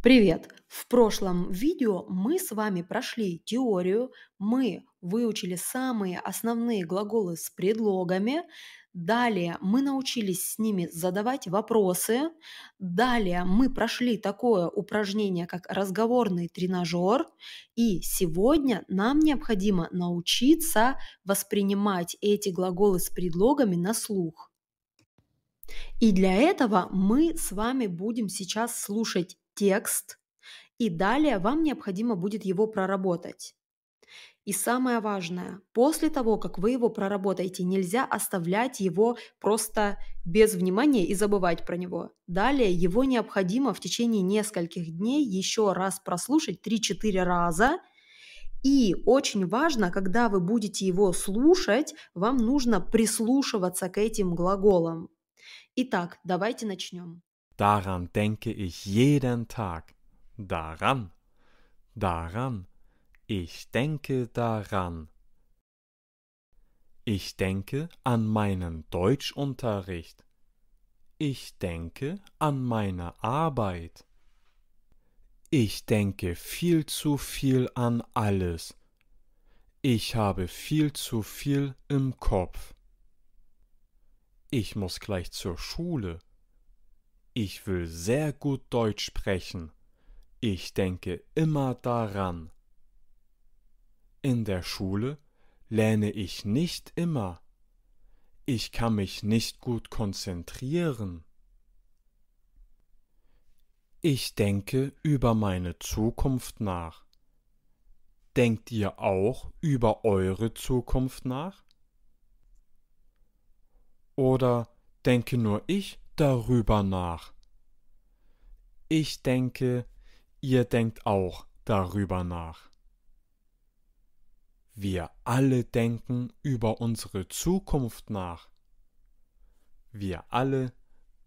Привет! В прошлом видео мы с вами прошли теорию, мы выучили самые основные глаголы с предлогами, далее мы научились с ними задавать вопросы, далее мы прошли такое упражнение, как разговорный тренажер, и сегодня нам необходимо научиться воспринимать эти глаголы с предлогами на слух. И для этого мы с вами будем сейчас слушать текст, и далее вам необходимо будет его проработать. И самое важное, после того, как вы его проработаете, нельзя оставлять его просто без внимания и забывать про него. Далее его необходимо в течение нескольких дней еще раз прослушать 3-4 раза. И очень важно, когда вы будете его слушать, вам нужно прислушиваться к этим глаголам. Итак, давайте начнем. Daran denke ich jeden Tag. Daran. Daran. Ich denke daran. Ich denke an meinen Deutschunterricht. Ich denke an meine Arbeit. Ich denke viel zu viel an alles. Ich habe viel zu viel im Kopf. Ich muss gleich zur Schule. Ich will sehr gut Deutsch sprechen. Ich denke immer daran. In der Schule lerne ich nicht immer. Ich kann mich nicht gut konzentrieren. Ich denke über meine Zukunft nach. Denkt ihr auch über eure Zukunft nach? Oder denke nur ich darüber nach. Ich denke, ihr denkt auch darüber nach. Wir alle denken über unsere Zukunft nach. Wir alle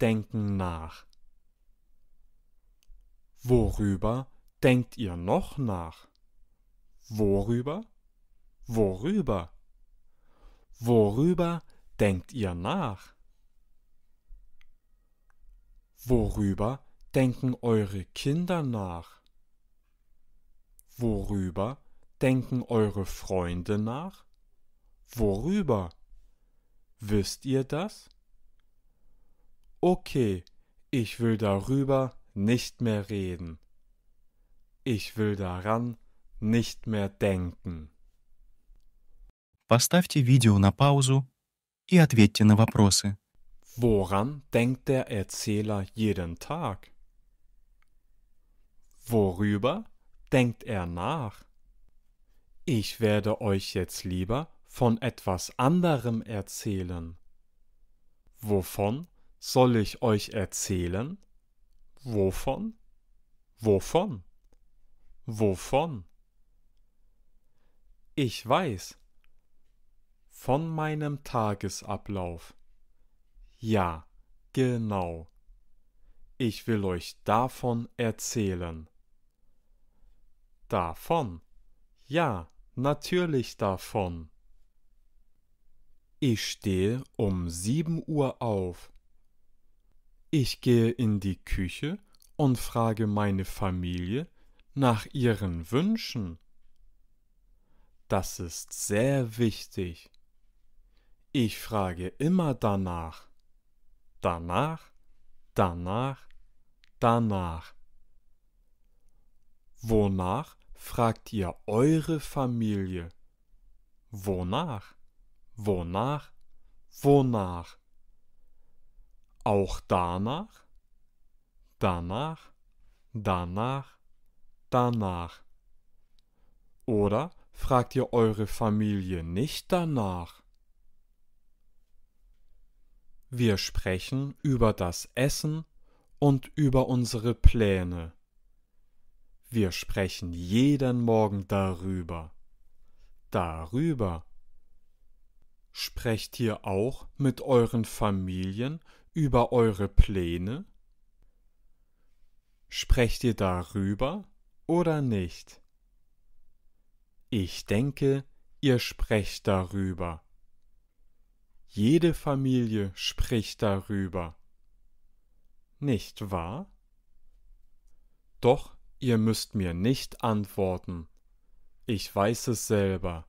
denken nach. Worüber denkt ihr noch nach? Worüber? Worüber? Worüber denkt ihr nach? Worüber denken eure Kinder nach? Worüber denken eure Freunde nach? Worüber? Wisst ihr das? Okay, ich will darüber nicht mehr reden. Ich will daran nicht mehr denken. Поставьте видео на паузу и ответьте на вопросы. Woran denkt der Erzähler jeden Tag? Worüber denkt er nach? Ich werde euch jetzt lieber von etwas anderem erzählen. Wovon soll ich euch erzählen? Wovon? Wovon? Wovon? Ich weiß. Von meinem Tagesablauf. Ja, genau. Ich will euch davon erzählen. Davon? Ja, natürlich davon. Ich stehe um sieben Uhr auf. Ich gehe in die Küche und frage meine Familie nach ihren Wünschen. Das ist sehr wichtig. Ich frage immer danach danach, danach, danach. Wonach fragt ihr eure Familie? Wonach, wonach, wonach? Auch danach, danach, danach, danach. Oder fragt ihr eure Familie nicht danach? Wir sprechen über das Essen und über unsere Pläne. Wir sprechen jeden Morgen darüber. Darüber. Sprecht ihr auch mit euren Familien über eure Pläne? Sprecht ihr darüber oder nicht? Ich denke, ihr sprecht darüber. Jede Familie spricht darüber. Nicht wahr? Doch ihr müsst mir nicht antworten. Ich weiß es selber.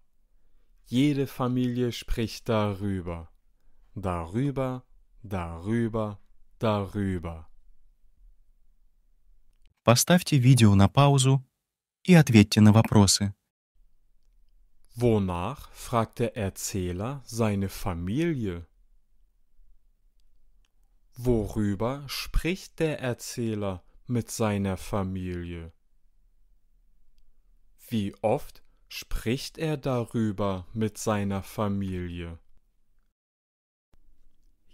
Jede Familie spricht darüber. Darüber, darüber, darüber. Поставьте видео на паузу и ответьте на вопросы. Wonach fragt der Erzähler seine Familie? Worüber spricht der Erzähler mit seiner Familie? Wie oft spricht er darüber mit seiner Familie?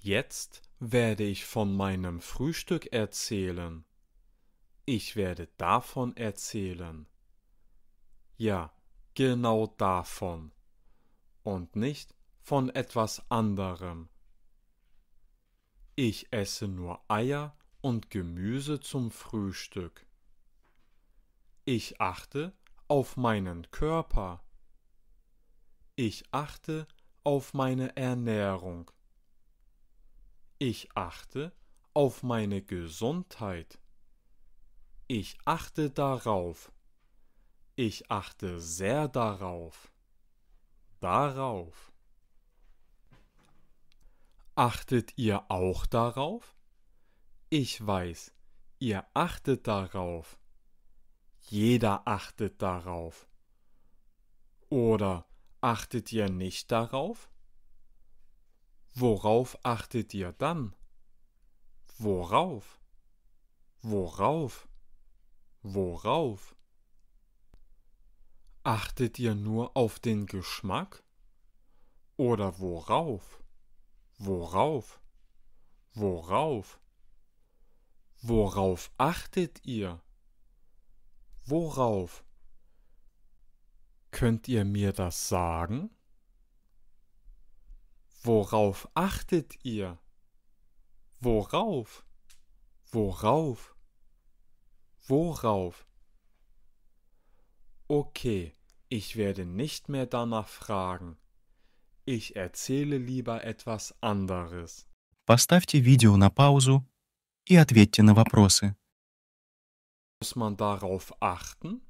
Jetzt werde ich von meinem Frühstück erzählen. Ich werde davon erzählen. Ja, genau davon und nicht von etwas anderem. Ich esse nur Eier und Gemüse zum Frühstück. Ich achte auf meinen Körper. Ich achte auf meine Ernährung. Ich achte auf meine Gesundheit. Ich achte darauf, ich achte sehr darauf. Darauf. Achtet ihr auch darauf? Ich weiß, ihr achtet darauf. Jeder achtet darauf. Oder achtet ihr nicht darauf? Worauf achtet ihr dann? Worauf? Worauf? Worauf? Achtet ihr nur auf den Geschmack? Oder worauf? Worauf? Worauf? Worauf achtet ihr? Worauf? Könnt ihr mir das sagen? Worauf achtet ihr? Worauf? Worauf? Worauf? Okay, ich werde nicht mehr danach fragen. Ich erzähle lieber etwas anderes. Поставьте видео на паузу и ответьте на вопросы. Muss man darauf achten?